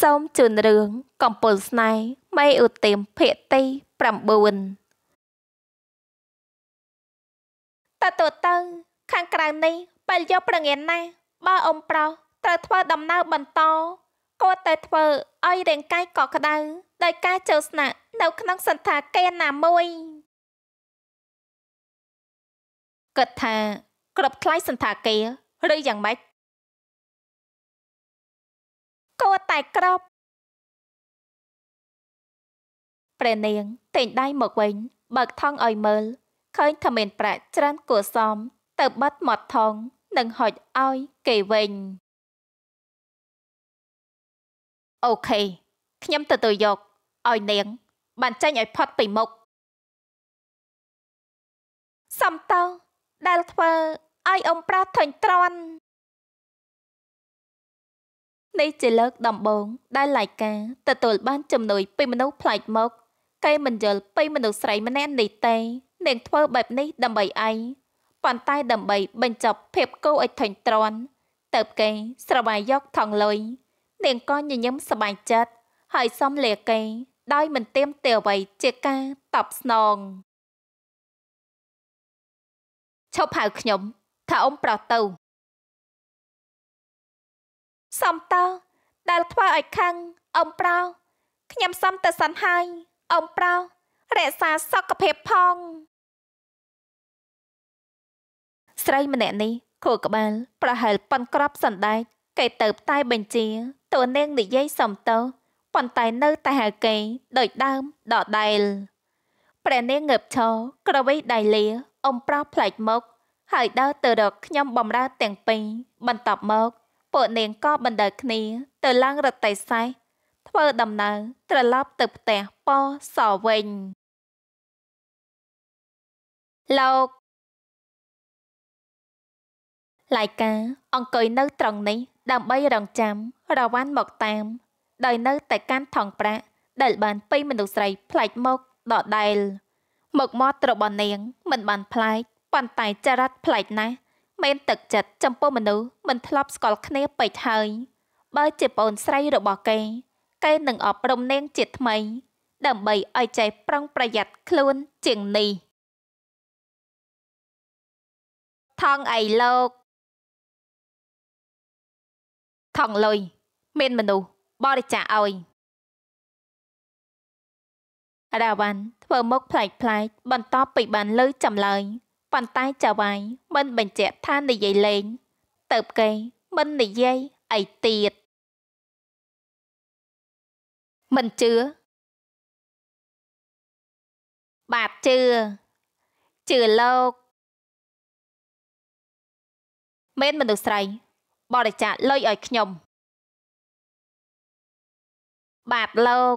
សូមជូនរឿងកំពូលស្នេហ៍មេឧទាមភាគទី9តើតើទៅខាងក្រៅនេះពេលយកប្រងៀនណាបើអ៊ំប្រុសត្រូវធ្វើដំណើរបន្តគាត់តែធ្វើឲ្យរាងកាយកក់ក្ដៅដោយការចូលស្នាក់នៅ ក្នុងសន្តាគារណាមួយគាត់ថាគ្រប់ថ្លៃសន្តាគារឬយ៉ាងម៉េចគួរតែគ្រប់ព្រះនាងទិញដៃមកវិញ បើកថង់ឲ្យមើលឃើញថាមាន ប្រាក់ច្រើនគួរសមទៅបិទមាត់ថង់និងហុចឲ្យគេវិញអូខេខ្ញុំទៅទៅយកឲ្យនាង បានចាញ់ឲ្យផុតពីមុខសំតោដែលធ្វើឲ្យអ៊ំប្រាថ្ញត្រន់នេះជាលើកដំបូងដែលឡៃកាទទួលបានជំនួយពីមនុស្សប្លែកមកគេមិនយល់ពីមនុស្សស្រីម្នាក់នេះទេនាងធ្វើបែបនេះដើម្បីអីប៉ុន្តែដើម្បីបញ្ចប់ភាពគូឲ្យធុញទ្រាន់ទៅគេស្រវាយយកថងលុយនាងក៏ញញឹមសប្បាយចិត្តហើយសុំលាគេ ដោយមិនទៀមទាអ្វីជាការតបស្នងឈប់ហៅខ្ញុំថាអ៊ំប្រោះទៅសំតើដែលធ្វើឲ្យខាំងអំប្រោខ្ញុំសំទៅសិនហើយ អំប្រោរក្សាសុខភាពផង ស្រីម្នាក់នេះខួរក្បាល ប្រហែលប៉ុនក្របសណ្ដែកគេទៅតែបញ្ជាតួនាង និយាយសំតើប៉ុន្តែនៅតែហៅគេដូចដើមដដែល ព្រះនាងងើបឈរក្រវីដៃលាអំប្រោផ្លែកមុខហើយដើរទៅរកខ្ញុំបំរើ ទាំងពីរបន្ទាប់មកពួកនាងក៏បណ្ដើគ្នាទៅឡើងរទេះសេះធ្វើដំណើរត្រឡប់ទៅផ្ទះប៉សវិញលោកឡៃកាអង្គុយនៅ ត្រង់នេះ ដើម្បីរងចាំ រវ៉ាន់មកតាមដោយនៅតែកាន់ថងប្រាក់ដែលបានពីមនុស្សស្រីផ្លែកមកដដែល មកមាត់របស់នាងមិនបាន ផ្លែកប៉ុន្តែចរិតផ្លែកណាស់មានទឹកចិត្តចំពោះមនុស្សមិនធ្លាប់ស្គាល់គ្នាពេកហើយបើ ជាប្អូនស្រីរបស់គេគេនឹងអប់រំនាងជាថ្មី ដើម្បីឲ្យចេះប្រុងប្រយ័ត្នខ្លួនជាងនេះ ថងអីលោកថងលុយមានមនុស្សបរិច្ចាគឲ្យរាវ៉ាន់ធ្វើមុខផ្លែកផ្លែកបន្តពីបានលើចម្លើយប៉ុន្តែចាវាយមិនបញ្ជាក់ថានិយាយលេងទៅគេមិននិយាយអីទៀតមិនជឿបាទជឿជឿលោកមែនមនុស្សស្រី បរិច្ចាគលុយឲ្យខ្ញុំបាទលោក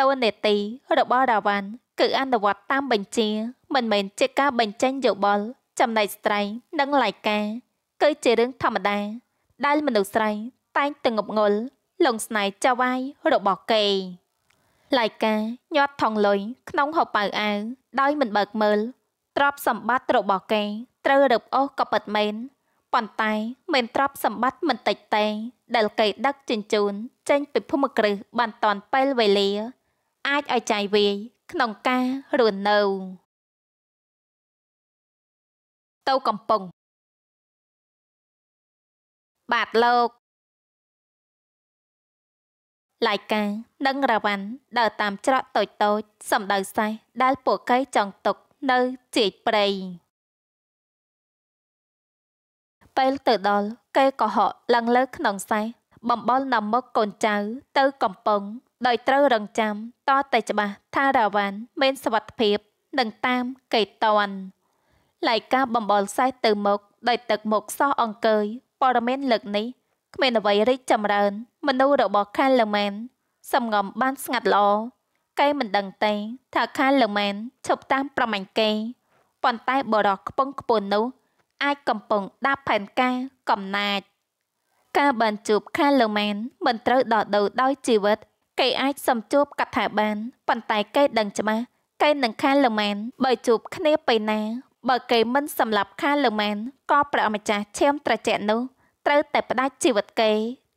តួនាទីរបស់រាវ៉ាន់គឺអនុវត្តតាមបញ្ជា មិនមែនជាការបញ្ចេញយោបល់ចំណែកស្រីនិងឡាយការគឺជារឿងធម្មតា ដែលមនុស្សស្រីតែងតែងប់ងល់លងស្នេហ៍ចៅវាយរបស់គេឡាយការញាត់ថងលុយក្នុងហបៅអាវដោយមិនបើកមើលទ្រព្យសម្បត្តិរបស់គេត្រូវរឹបអូសក៏ពិតមែនប៉ុន្តែមិនទ្រព្យសម្បត្តិមិនតិចទេដែលគេដឹកជញ្ជូនចេញពីភូមិគ្រឹះបានតាន់ពេលវេលាអាចឲ្យចាយវាយក្នុងការរស់នៅទៅកំពង់បាទលោកឡៃកានិងរវ៉ាន់ដើរតាមច្រកតូចតូចសំដៅសេះដែលពួកគេចង់ទុកនៅជាយព្រៃពេលទៅដល់គេក៏ហក់ឡើងលើក្នុងសេះបំបល់នាំមកកូនចៅទៅកំពង់ដោយត្រូវរងចាំតតែច្បាស់ថារាវ៉ាន់មានសវត្ថភាពនឹងតាមកេតនឡៃកាបំបល់សេះទៅមុខដោយទឹកមុខសោះអង្គើយព័រមានលើកនេះគ្មានអ្វីរីកចម្រើន មនុស្សរបស់ ខាលឺម៉ែនសំងំបានស្ងាត់ល្អគេមិនដឹងទេថាខាលឺម៉ែនឈប់តាមប្រមាញ់គេប៉ុន្តែ បរោះខ្ពងខ្ពូននោះ អាចកំពុងដាប់ផែនការកំណាចការបានជួបខាឡូម៉ានមិនត្រូវដោះដូរដោយជីវិតគេអាចសម្ជួបកថាបាន ប៉ុន្តែគេដឹងច្បាស់គេនឹងខាឡូម៉ានបើជួបគ្នាពេលណា បើគេមិនសម្លាប់ខាឡូម៉ានក៏ព្រះម្ចាស់ឈាមត្រជាក់នោះត្រូវតែផ្ដាច់ជីវិតគេ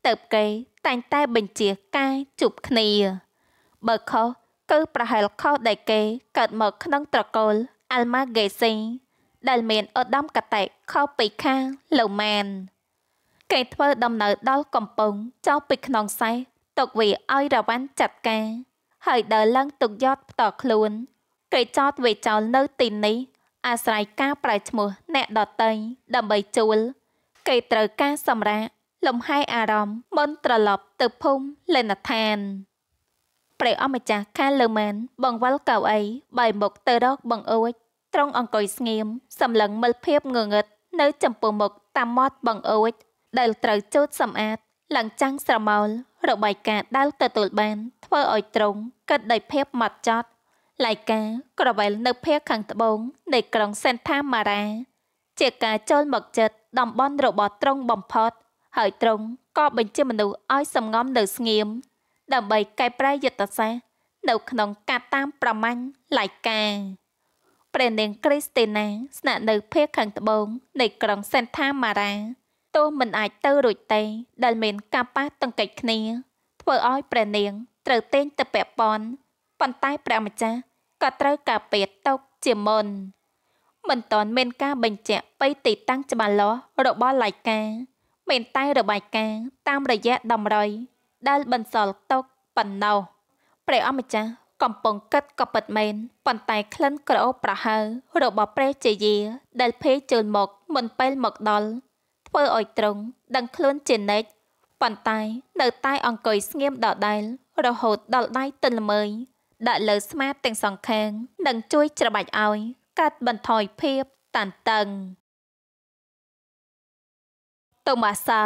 ទៅគេតែងតែបញ្ជាការជួបគ្នាបើខុសគឺប្រហែលខុសដែលគេកើតមកក្នុងត្រកូលអាល់ម៉ាហ្គេស៊ីដែលមានឧត្តមកតេខុសពីខាឡូម៉ានគេធ្វើដំណើរដល់កំពង់ចោលពីក្នុងសេះទុកវាឲ្យរវ៉ាន់ចាត់ការហើយដើរឡើងទុកយត់ផ្ទាល់ខ្លួនគេចោតវាចោលនៅទីនេះ អាស្រ័យការប្រែឈ្មោះអ្នកដតីដើម្បីជួលគេត្រូវការសម្រាកលំហែអារម្មណ៍មុនត្រឡប់ទៅភូមិលេនដ្ឋានព្រះអម្ចាស់ខាលើម៉ានបង្វិលកៅអីបែរមុខទៅរកបង្អួចត្រង់អង្គុយស្ងៀមសម្លឹងមើលភាពងងឹតនៅចំពោះមុខតាមមាត់បង្អួចដែលត្រូវចោតសម្អាត ឡើងចាំងស្រមោលរបាយការណ៍ដែលទទួលបានធ្វើឲ្យត្រង់កាត់ដោយភាពម៉ត់ចត់លាយការ ក្រវែលនៅភាគខាងត្បូង នៃក្រុងសេនថាម៉ារ៉ាជាការចូលមកចិត្តតំបន់របស់ត្រង់បំផុតហើយត្រង់ក៏បញ្ជាមនុស្សឲ្យសម្ងំនៅស្ងៀមដើម្បីកែប្រែយុទ្ធសាស្ត្រនៅក្នុង ការតាមប្រមាញ់លាយការ ព្រះនាង គ្រីស្ទីណាស្នាក់នៅភាគខាងត្បូង នៃក្រុងសេនថាម៉ារ៉ាទោសមិនអាចទៅរួចទេដែលមានការប៉ះទង្គិចគ្នាធ្វើឲ្យព្រះនាងត្រូវទែងទៅពាក់ព័ន្ធប៉ុន្តែព្រះម្ចាស់ក៏ត្រូវការពេតទុកជាមុន មិនទាន់មានការបញ្ជាក់ពីទីតាំងច្បាស់លាស់របស់លេខការមានតែរបាយការណ៍តាមរយៈដំរីដែលបន្សល់ទុកប៉ុណ្ណោះព្រះអម្ចាស់កំពុងកឹតក៏ពិតមែនប៉ុន្តែក្លិនក្រអូបប្រហើររបស់ព្រះជាយាដែលភេជើលមកមិនពេលមកដល់ធ្វើឲ្យត្រង់ដឹងខ្លួនជានិច្ចប៉ុន្តែ នៅតែអង្គុយស្ងៀមដដែលរហូតដល់ដៃទន់ល្មើយដាក់លើស្មាទាំងសងខាងនិងជួយ ច្របាច់ឲ្យ កាត់បន្ថយភាពតានតឹងតូម៉ាសា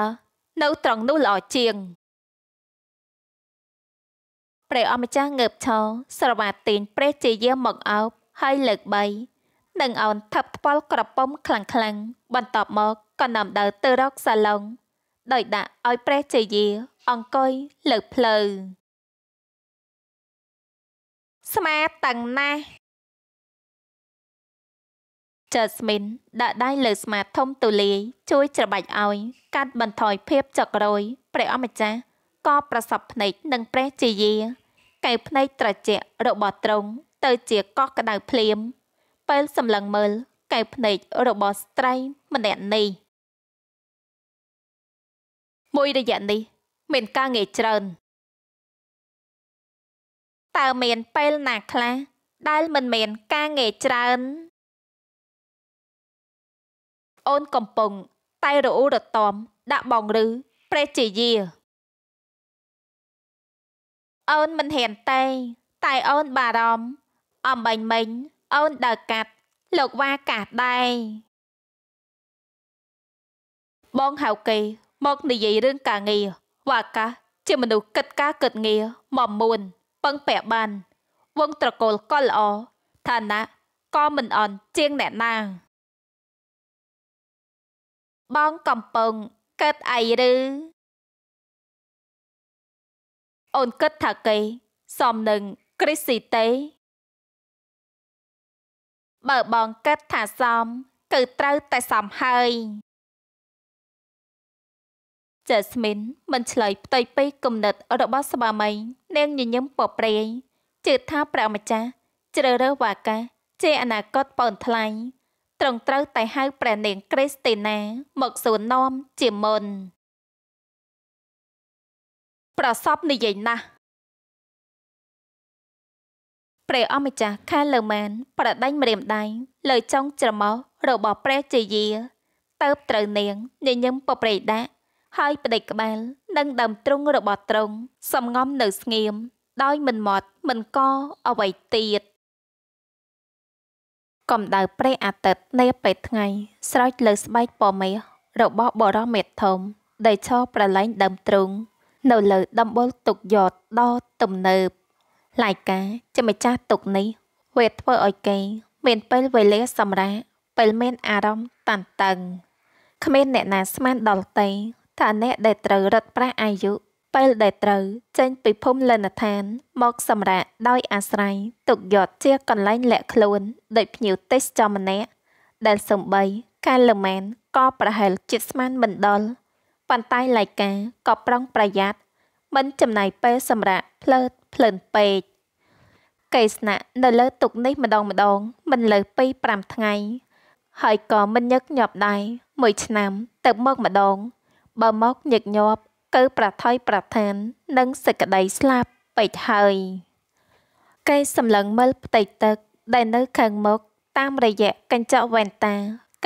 នៅត្រង់នោះល្អជាងព្រះអម្ចាស់ងើបឈរស្រវាទាញព្រះជាយាមមកអោបហើយលើកបីនឹងអោនថឹបថ្ពាល់ក្រពុំ ខ្លាំងខ្លាំងបន្ទាប់មកក៏នាំដើរទៅរកសាឡុងដោយដាក់ឲ្យព្រះជាយាអង្គុយលើផ្លូវស្មាតឹងណាស់ចើស្មីនដាក់ដៃលើស្មាធំទូលាយជួយ ច្របាច់ឲ្យ កាត់បន្ថយភាពចក្រយព្រះអម្ចាស់ក៏ប្រសពភ្នែកនឹងព្រះជាយាកែវភ្នែកត្រជាក់របស់ទ្រង់ទៅជាកោះក្តៅភ្លាម ពេល សម្លឹងមើលកែវភ្នែករបស់ស្ត្រីម្នាក់នេះមួយរយៈនេះមាន ការងារច្រើន តើមានពេលណាខ្លះដែលមិនមាន ការងារច្រើនអូនកំពុង តែរអ៊ូរទាំដាក់បងឬព្រះជាយា អូនមិនហ៊ានទេតែអូនបារម្ភអំបាញ់មិញ អូនដើរកាត់លោកវ៉ាកាសដែរបងហៅគេមកនិយាយរឿងការងារវ៉ាកាសជាមនុស្សកិត្តការកិត្តងារមមមួនពឹងពាក់បាន វងត្រកូលក៏ល្អឋានៈក៏មិនអន់ជាងអ្នកណាបងកំពងកើតអីឬអូនគិតថាគេសមនឹងគ្រីស៊ីទេបើបងគិតថាសមគឺត្រូវតែសមហើយចេស្មីនមិនឆ្លើយផ្ទៃពេកគំនិតរបស់ស្វាមីនាងញញឹមពប្រែងជឿថាព្រះម្ចាស់ជ្រើសរើសវ៉ាកាជាអនាគតបូនថ្លៃត្រង់ត្រូវតែហៅព្រះនាងគ្រេស្ទីណាមកសួរនាំជាមុន ប្រសពនិយាយណាស់ព្រះអម្ចាស់ខែលើម៉ានប្រដាញ់ម្រាមដៃលើចុងច្រមុះរបស់ព្រះជាយាទៅត្រូវនាងញញឹមពប្រេដាក់ហើយប្តេចក្បែលនឹងដើមទ្រុងរបស់ទ្រង់សំងំនៅស្ងៀមដោយមិនមត់មិនកអ្វីទៀតកម្ដៅព្រះអាទិត្យនាពេលថ្ងៃស្រោចលើស្បែកពណ៌មាសរបស់បរោះមេធំដែលឈរប្រឡែងដើមទ្រូងនៅលើដំបូលទុកយ៉តដ៏ទំនើបឡាយកាជាម្ចាស់ទុកនេះវាធ្វើឲ្យគេមានពេលវេលាសម្រាប់ពេលមាន អារម្មណ៍តានតឹងគ្មាន អ្នកណាស្មានដល់ទេថាអ្នកដែលត្រូវរឹតប្រាសអាយុពេលដែលត្រូវចេញពីភូមិលនឋានមកសម្រាកដោយអាស្រ័យទុកយកជាកន្លែងលាក់ខ្លួនដោយភ្ញៀវទេសចរម្នាក់ដែលសំបី កាលម៉ែនក៏ប្រហែលជិតស្មានមិនដល់ប៉ុន្តែលៃកាក៏ប្រុងប្រយ័ត្នមិនចំណាយពេលសម្រាប់ផ្លើតផ្លើនពេកកេស្ណៈនៅលើទុកនេះម្ដងម្ដង មិនលើសពី5ថ្ងៃ ហើយក៏មិនញឹកញាប់ដែរមួយឆ្នាំទៅមកម្ដងបើមកញឹកញាប់កើប្រថុយប្រឋាន និងសេចក្តីស្លាប់ពេចហើយគេសម្លឹងមើលផ្ទៃទឹក ដែលនៅខាងមុខតាមរយៈកញ្ចក់វ៉ែនតា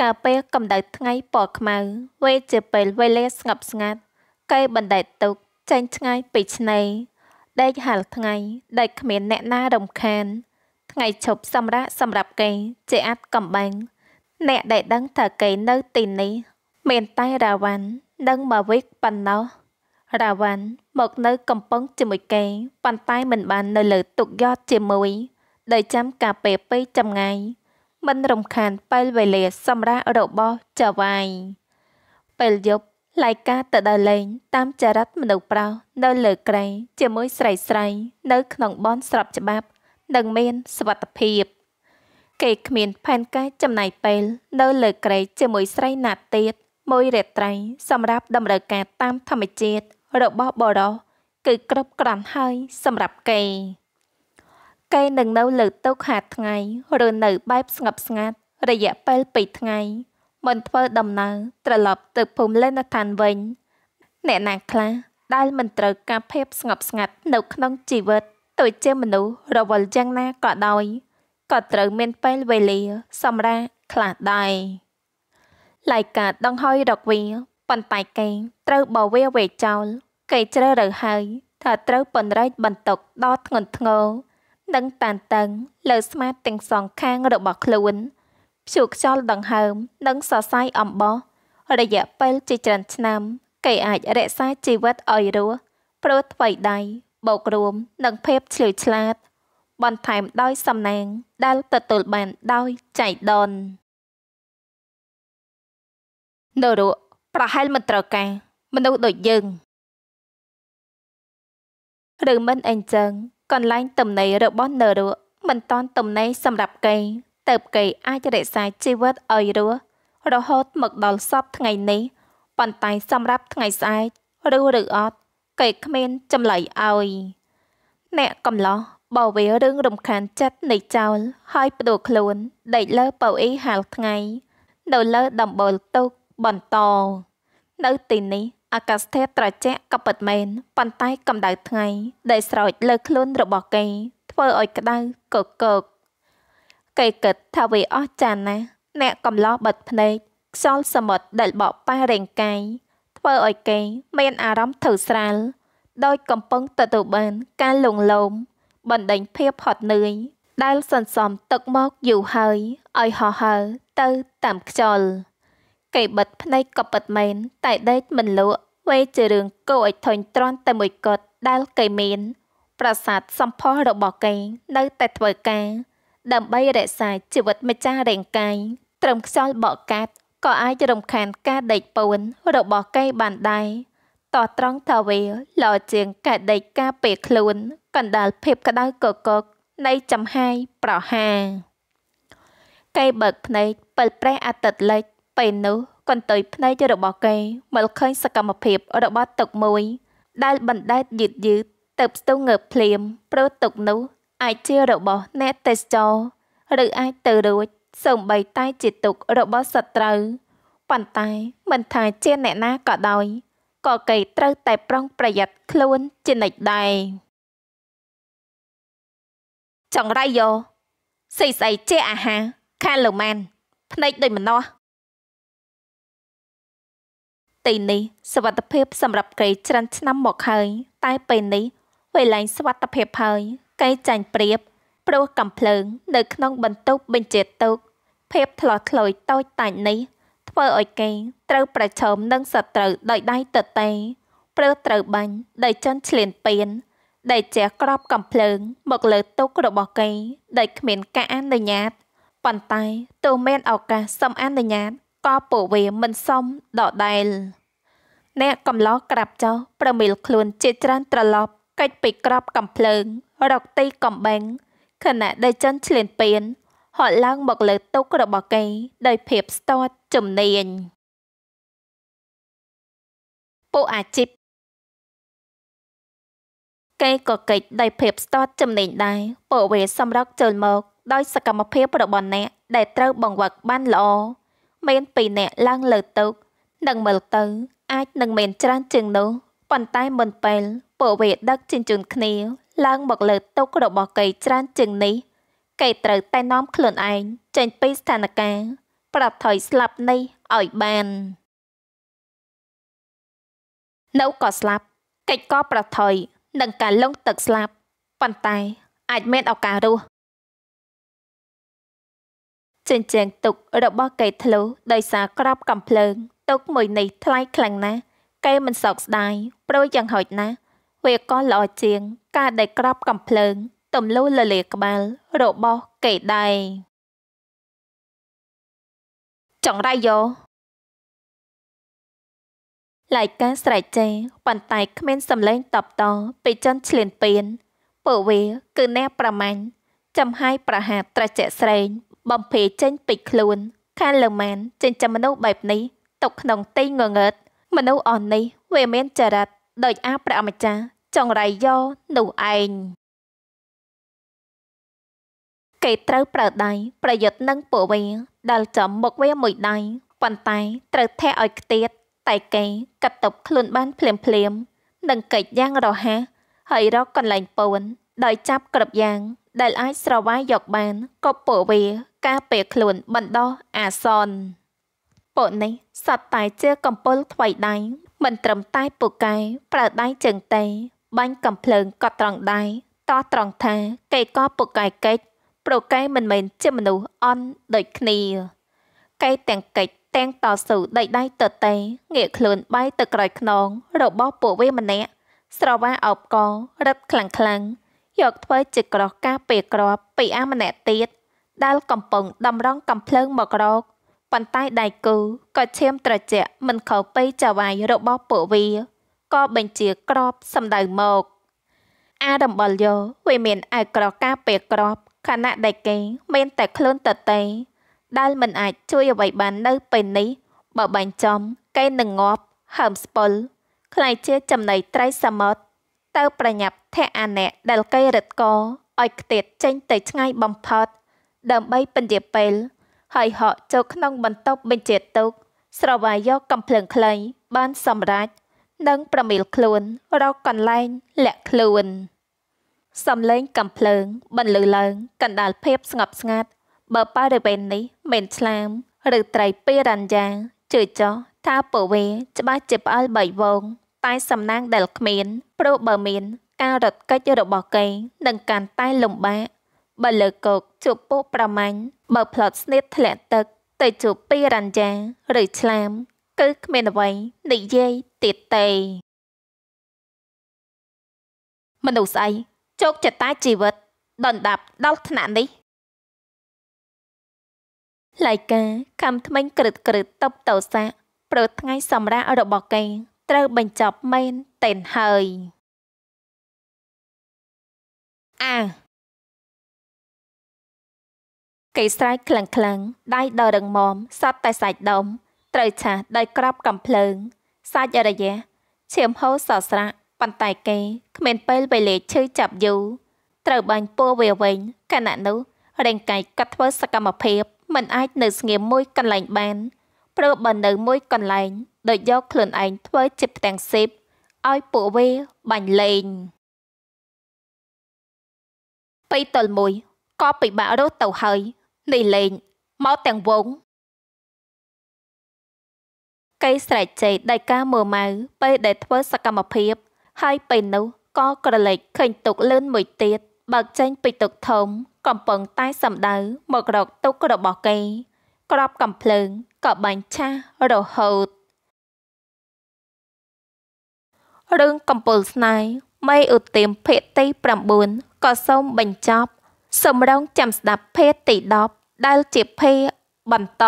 កាលពេលកម្ដៅថ្ងៃពណ៌ខ្មៅ វេជាពេលវេលាស្ងប់ស្ងាត់គេបណ្ដែតទុកចេញឆ្ងាយពីឆ្នេរដេកហាលថ្ងៃដែលគ្មានអ្នកណារំខាន ថ្ងៃឈប់សម្រាកសម្រាប់គេជាអាចកំបាំងអ្នកដែលដឹងថាគេនៅទីនេះមានតែរាវ៉ាន់នឹងមកវិញប៉ុណ្ណោះរាវ៉ាន់មកនៅកំពង់ជាមួយគេប៉ុន្តែមិនបាននៅ លើទុកយ៉តជាមួយដោយចាំការពេលពេកចម្ងាយមិនរំខានពេលវេលាសម្រាប់របស់ចាវាយពេលយប់ឡៃកាទៅដើរលេង តាមចរិតមនុស្សប្រុសនៅលើក្រែងជាមួយស្រីស្រី នៅ ក្នុងបនស្រាប់ច្បាប់និងមានសវត្ថភាពគេគ្មានផែនការចំណាយពេល នៅ លើក្រែងជាមួយស្រីណាទៀតមួយរាត្រីសម្រាប់តម្រូវការតាមធម្មជាតិរបស់បរោះគឺគ្រប់គ្រាន់ហើយសម្រាប់គេគេនឹងនៅលើទុកហាថ្ងៃឬនៅ បែបស្ងប់ស្ងាត់រយៈពេល2ថ្ងៃមិនធ្វើដំណើរត្រឡប់ទៅភូមិលេនឋានវិញអ្នកណាខ្លះដែលមិនត្រូវការភាពស្ងប់ស្ងាត់នៅក្នុងជីវិតដូចជាមនុស្សរវល់យ៉ាងណាក៏ដោយក៏ត្រូវមានពេលវេលាសម្រាប់ខ្លះដែរឡៃកើតដង្ហុយរកវាប៉ុន្តែគេត្រូវបវាវេចោលគេជ្រើរើហើយថាត្រូវពន្រែកបន្ទុកដល់ធ្ងន់ធ្ងរនិងតានតឹងលើស្មាទាំងសងខាងរបស់ខ្លួនព្យុះខ្យល់ដង្ហើម និងសរសៃអំបោះរយៈពេលជាច្រើនឆ្នាំគេអាចរក្សាជីវិតឲ្យរស់ព្រោះថ្មីដៃបូករួមនិងភាពឆ្លៀវឆ្លាត បន្ថែមដោយសំណាងដែលទទួលបានដោយចៃដន្យនរោប្រហែលមិនត្រូវការមនុស្សដូចយើងឬមិនអីចឹងកន្លែងទំនេររបស់នរោមិនតន់ទំនេរសម្រាប់គេតើបគេអាចរក្សាជីវិតឲ្យរស់រហូតមកដល់សពថ្ងៃនេះប៉ុន្តែសម្រាប់ថ្ងៃស្អែកឬឬអត់គេគ្មានចម្លើយឲ្យ អ្នកកំឡោះបើវារឿងរំខានចិត្តនៃចោលហើយបដូរខ្លួនដេកលើប៉ៅអ៊ីហាលថ្ងៃនៅលើដំបូលទូកបន្តនៅទីនេះអាកាសធាតុត្រជាក់ក៏ពិតមែនប៉ុន្តែកម្ដៅថ្ងៃដែលស្រោចលើខ្លួនរបស់គេ ធ្វើឲ្យក្ដៅកកើកគេគិតថាវាអស់ចានណាស់អ្នកកំឡោះបិទភ្នែកខ្យល់សមុទ្រដែលបក់ប៉ះរាងកាយធ្វើឲ្យគេមានអារម្មណ៍ធូរស្រាលដោយកំពុងទទួលបានការលងលោមបណ្ដេញភាពហត់នឿយដែលសន្សំទឹកមកយូរហើយឲ្យហោះហើរទៅតាមខ្យល់គេបិទភ្នែកក៏ពិតមែនតែដេកមិនលក់វេជារឿងគោឲ្យធុញទ្រាន់តែមួយគត់ដែលគេមានប្រាសាទសំផស្សរបស់គេនៅតែធ្វើការ ដើម្បីរក្សាជីវិតម្ចាស់រាងកាយត្រឹមខ្យល់បក់កាត់ក៏អាចរំខានការដេកពួនរបស់គេបានដែរតត្រង់ថាវាលោជាងកាដេកការពេលខ្លួន កណ្ដាលភាពក្តៅកកកនៃចំហាយប្រហាគេបើកភ្នែកពិលព្រះអាទិត្យលិចពេលនោះកន្ទុយភ្នែករបស់គេមើលឃើញសកម្មភាពរបស់ទឹកមួយ ដែលបណ្ដែតយឺតយឺតទៅផ្ទុះងើបភ្លាមព្រោះទឹកនោះ អាចជារបស់អ្នកទេសចរឬអាចទៅរួចសូម្បីតែជាទុករបស់សត្រូវប៉ុន្តែមិនថាជាអ្នកណាក៏ដោយក៏គេត្រូវតែប្រុងប្រយ័ត្នខ្លួនជានិច្ចដែរចង្រៃយោស្អីស្អីជាអាហារខាលូម៉ានភ្នែកដូចម្នាស់ទីនេះសវត្ថភាពសម្រាប់កេច្រើនឆ្នាំមកហើយ តែពេលនេះវេលែងសវត្ថភាពហើយកេចាញ់ព្រៀបព្រោះកំភ្លើង នៅ ក្នុង បន្ទប់បញ្ជាទុកភាពថ្លោះថ្លោយតូចតាចនេះ ធ្វើឲ្យគេត្រូវប្រឈមនឹងសត្រូវ ដោយដៃទទេព្រោះត្រូវបាញ់ដោយចិនឆ្លៀនពៀនដែលជាក្របកំភ្លើង មកលើទុករបស់គេដែលគ្មានការអនុញ្ញាតប៉ុន្តែទោះមានឱកាសសំអនុញ្ញាតក៏ពវេមិនសមដដែលអ្នកកំឡោះក្រាប់ចោលប្រមិលខ្លួនជាច្រើនត្រឡប់កិច្ចពីក្របកំភ្លើង រកទីកំបែងខណៈដែលចិនឆ្លៀនពៀនហត់ឡើងមកលើទុករបស់គេដោយភាពស្ទាត់ជំនាញពួកអាជីពគេក៏កិច្ចដោយភាពស្ទាត់ចំណេញដែរពួកវេសម្រាប់ចូលមកដោយសកម្មភាពរបស់អ្នកដែលត្រូវបង្វឹកបានល្អមានពីរនាក់ឡើងលើទូកនឹងមើលទៅ អាចនឹងមានច្រើនជាងនោះប៉ុន្តែមិនពេលពួកវាដឹកជញ្ជូនគ្នាឡើងមកលើទូករបស់គេច្រើនជាងនេះគេត្រូវតែនាំខ្លួនឯងចេញពីស្ថានភាពប្រាប់ថយស្លាប់នេះឲ្យបាននៅក៏ស្លាប់កិច្ចក៏ប្រថុយនឹងការលងទឹកស្លាប់ប៉ុន្តែអាចមានឱកាសរស់ចិញ្ចែងទុករបស់កែធ្លុះដោយសារក្របកំភ្លើង ទុកមួយនេះថ្លៃខ្លាំងណាស់កែមិនសោកស្ដាយព្រោះយ៉ាងហោចណាស់វាក៏ល្អជាង ការ ដែលក្របកំភ្លើង ទំលុះលលា ក្បាលរបស់កែដែរចង្រៃយោឡៃកាស្រែកចេប៉ុន្តែគ្មាន សម្លេងតបតពីជនឆ្លៀនពៀនពួកវាគឺអ្នកប្រមាញ់ចំហាយប្រហាត្រជាក់ស្រេងបំភេចេញពេចខ្លួន ខាលើម៉ានចិញ្ចឹមមនុស្សបែបនេះຕົកក្នុង ទីងងើតមនុស្សអស់នេះវាមានចរិតដោយអាព្រះម្ចាស់ចងរៃយោនោះឯងគេត្រូវប្រើដៃប្រយុទ្ធនឹងពួកវាដែលចំមុខវាមួយដៃប៉ុន្តែ ត្រូវធាក់ឲ្យខ្ទៀតតែគេកាត់តប់ខ្លួនបានភ្លាមភ្លាម និងកិច្ចយ៉ាងរហ័សហើយរកកន្លែងពូនដោយចាប់គ្រប់យ៉ាង ដែលអាចស្រវាយយកបានក៏ពួកវាការពារខ្លួនបណ្ដោះអាសន្នពួកនេះសត្វតែជាកំពើលថ្វីដៃមិនត្រឹមតែពូកែប្រើដៃជើងទេបាញ់កំភ្លើងក៏ត្រង់ដៃតោះត្រង់ថាគេក៏ពូកែកិច្ចប្រកែមិនមែនជាមនុស្សអន់ដូចគ្នាគេទាំងកិច្ចទាំងតស៊ូដីដៃតតេងាកខ្លួនបែរទៅក្រោយខ្នងរបស់ពួកវាម្នាក់ ស្រវាអោបករឹតខ្លាំងខ្លាំងយកធ្វើជាក្រោះការពេលក្របពីអាម្នាក់ទៀតដែលកំពុងតម្រង់កំភ្លើងមករកប៉ុន្តែដៃគូក៏ឈាមត្រជាក់មិនខុសពីចវាយរបស់ពួកវាក៏បញ្ជាក្របសម្ដៅមកអារំបលយោវាមាន អាវក្រកាពេលក្របខណៈដែលគេ មាន តែខ្លួនតតេដែលមិនអាចជួយអ្វីបាននៅពេលនេះបើបាញ់ចំគេនឹងងាប់ហើមស្ពុលខ្ល้ายជាចំណៃត្រីសមុទ្រទៅប្រញាប់ធាក់អាអ្នកដែលគេរត់កឲ្យខ្ទេចចេញទៅឆ្ងាយបំផុតដើម្បីពន្យាពេលហើយហក់ចូលក្នុងបន្ទប់បញ្ជាទុកស្រវាយយកកំភ្លើងខ្លី បានសម្រេចនិងប្រមៀលខ្លួនរកកន្លែងលាក់ខ្លួនសំឡេង កំភ្លើង បន្លឺឡើងកណ្ដាលភាពស្ងប់ស្ងាត់ បើបរិវេណនេះមិនឆ្លាម ឬត្រីពីរ៉ាន់យ៉ាជឿចោះថាពវេ ច្បាស់ជាផ្អើលបៃវង តែ សំណាងដែលគ្មានព្រោះបើមាន ការរត់គេចរបស់គេនឹងកាន់តែលំបាកបើលើកោកជួបពោះប្រមាញ់បើផ្លត់ស្នៀតធ្លាក់ទឹក ទៅជួបពីរញ្ចាឬឆ្លាមគឺគ្មានអ្វីនិយាយទៀតទេមនុស្សស្អីជោគចតាជីវិតដណ្ដាប់ដល់ថ្នាក់នេះឡៃកាខំថ្មិញក្រឹតក្រឹតតបតោសាព្រោះថ្ងៃសម្រាប់របស់គេត្រូវបញ្ចប់មែនតែនហើយអាគេស្រែកខ្លាំងខ្លាំងដៃដរឹងមមសត្វតែសាច់ដុំត្រូវឆាសដោយក្របកំភ្លើង សាច់រយៈឈាមហូរសស្រាក់ប៉ុន្តែគេគ្មានពេលវេលាឈឺចាប់យូរត្រូវបាញ់ពួរវាវិញខណៈនោះរាងកាយកាត់ធ្វើសកម្មភាពមិនអាចនៅស្ងៀមមួយកន្លែងបានព្រោះបើនៅមួយកន្លែងដោយយកខ្លួនឯងធ្វើជាផ្ទាំងស៊ីបឲ្យពួកវាបាញ់លេងពីទល់មួយក៏ពិបាករស់ទៅហើយនេះលេងមកទាំងវងកៃស្រែកចេដោយការមើលម៉ៅពេលដែលធ្វើសកម្មភាព ហើយពេលនោះក៏ក្រឡេកឃើញទុកលឿនមួយទៀតបើកចេញពីទុកធំកំពុងតែសម្ដៅមករកទុករបស់គេក្របកំភ្លើងក៏បាញ់ឆាសរហូតរឿងកំពូលស្នេហ៍មេឧទាមភាគទី9ក៏សូមបញ្ចប់សម្រងចាំស្ដាប់ភេទទី10ដែលជាភេទបន្ត